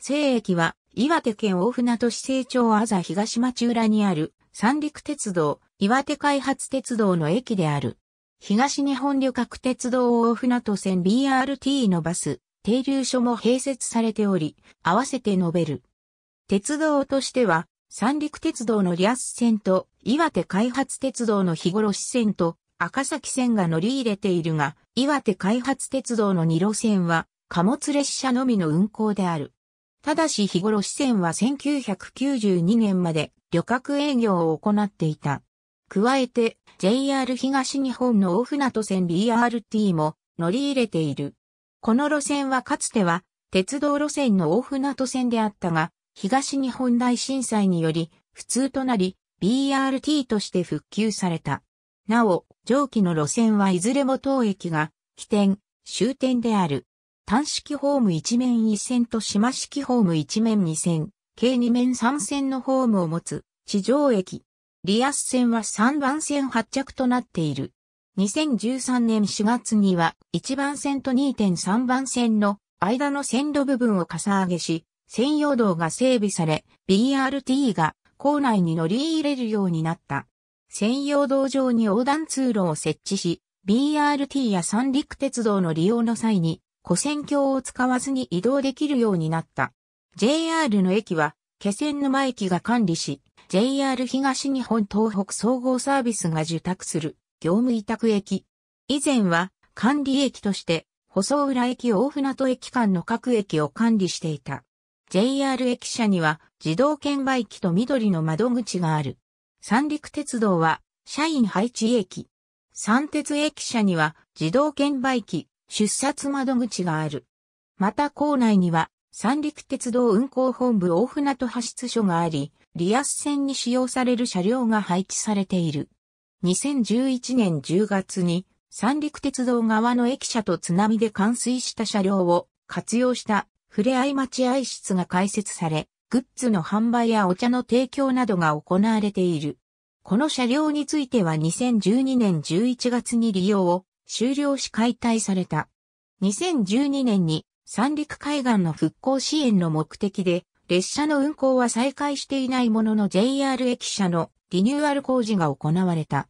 西駅は岩手県大船渡市成長あざ東町浦にある三陸鉄道、岩手開発鉄道の駅である。東日本旅客鉄道大船渡線 BRT のバス、停留所も併設されており、合わせて述べる。鉄道としては、三陸鉄道のリアス線と岩手開発鉄道の日頃支線と赤崎線が乗り入れているが、岩手開発鉄道の二路線は貨物列車のみの運行である。ただし日頃支線は1992年まで旅客営業を行っていた。加えて JR 東日本の大船渡線 BRT も乗り入れている。この路線はかつては鉄道路線の大船渡線であったが、東日本大震災により普通となり BRT として復旧された。なお、上記の路線はいずれも当駅が起点、終点である。単式ホーム一面一線と島式ホーム一面二線、計二面三線のホームを持つ地上駅。リアス線は3番線発着となっている。2013年4月には1番線と2.3番線の間の線路部分をかさ上げし、専用道が整備され、BRT が構内に乗り入れるようになった。専用道上に横断通路を設置し、BRT や三陸鉄道の利用の際に跨線橋を使わずに移動できるようになった。JR の駅は、気仙沼駅が管理し、JR 東日本東北総合サービスが受託する業務委託駅。以前は管理駅として、細浦駅大船渡駅間の各駅を管理していた。JR 駅舎には自動券売機と緑の窓口がある。三陸鉄道は社員配置駅。三鉄駅舎には自動券売機、出札窓口がある。また校内には三陸鉄道運行本部大船渡派出所があり、リアス線に使用される車両が配置されている。2011年10月に三陸鉄道側の駅舎と津波で冠水した車両を活用した触れ合い待合室が開設され、グッズの販売やお茶の提供などが行われている。この車両については2012年11月に利用を終了し解体された。2012年に三陸海岸の復興支援の目的で、列車の運行は再開していないものの JR 駅舎のリニューアル工事が行われた。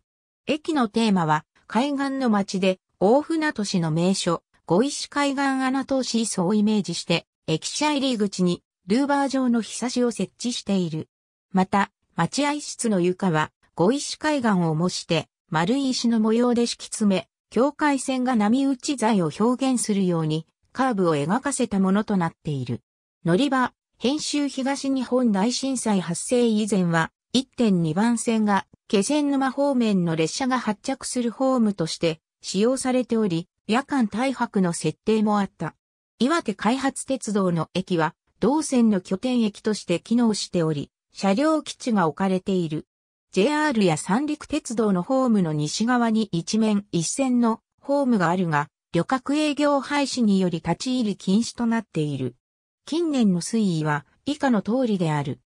駅のテーマは、海岸の街で、大船渡市の名所、五石海岸穴通しーをイメージして、駅舎入り口に、ルーバー状の日差しを設置している。また、待合室の床は、五石海岸を模して、丸い石の模様で敷き詰め、境界線が波打ち材を表現するように、カーブを描かせたものとなっている。乗り場、編集東日本大震災発生以前は、1.2番線が気仙沼方面の列車が発着するホームとして使用されており、夜間大白の設定もあった。岩手開発鉄道の駅は、同線の拠点駅として機能しており、車両基地が置かれている。JR や三陸鉄道のホームの西側に一面一線のホームがあるが、旅客営業廃止により立ち入り禁止となっている。近年の推移は以下の通りである。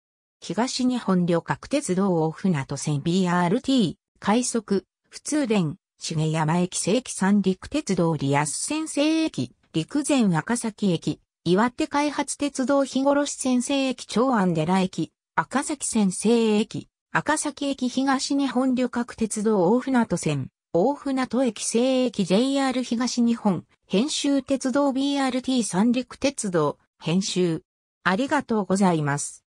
東日本旅客鉄道大船渡線 BRT、快速、普通電、重山駅世紀三陸鉄道リアス線生駅、陸前赤崎駅、岩手開発鉄道日殺先生駅長安寺駅、赤崎先生駅、赤崎駅東日本旅客鉄道大船渡線、大船渡駅西駅 JR 東日本、編集鉄道 BRT 三陸鉄道、編集。ありがとうございます。